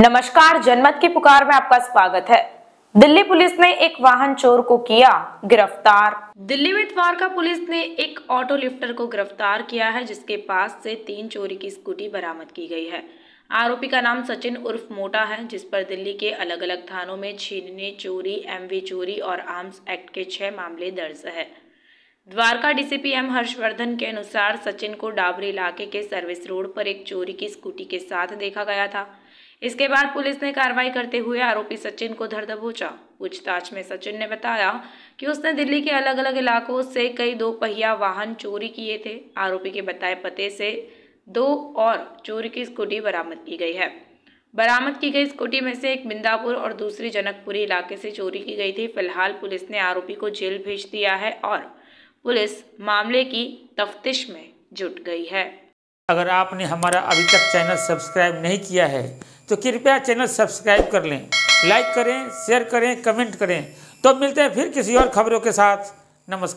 नमस्कार जनमत की पुकार में आपका स्वागत है दिल्ली पुलिस ने एक वाहन चोर को किया गिरफ्तार दिल्ली में द्वारका पुलिस ने एक ऑटो लिफ्टर को गिरफ्तार किया है जिसके पास से तीन चोरी की स्कूटी बरामद की गई है आरोपी का नाम सचिन उर्फ मोटा है जिस पर दिल्ली के अलग अलग थानों में छीनने चोरी एमवी चोरी और आर्म्स एक्ट के छह मामले दर्ज है द्वारका डीसीपी एम हर्षवर्धन के अनुसार सचिन को डाबरी इलाके के सर्विस रोड पर एक चोरी की स्कूटी के साथ देखा गया था इसके बाद पुलिस ने कार्रवाई करते हुए आरोपी सचिन को धर दबोचा पूछताछ में सचिन ने बताया कि उसने दिल्ली के अलग अलग इलाकों से कई दो पहिया वाहन चोरी किए थे आरोपी के बताए पते से दो और चोरी की स्कूटी बरामद की गई है बरामद की गई स्कूटी में से एक बिंदापुर और दूसरी जनकपुरी इलाके से चोरी की गई थी फिलहाल पुलिस ने आरोपी को जेल भेज दिया है और पुलिस मामले की तफ्तीश में जुट गई है अगर आपने हमारा अभी तक चैनल सब्सक्राइब नहीं किया है तो कृपया चैनल सब्सक्राइब कर लें लाइक करें शेयर करें कमेंट करें तो मिलते हैं फिर किसी और खबरों के साथ नमस्कार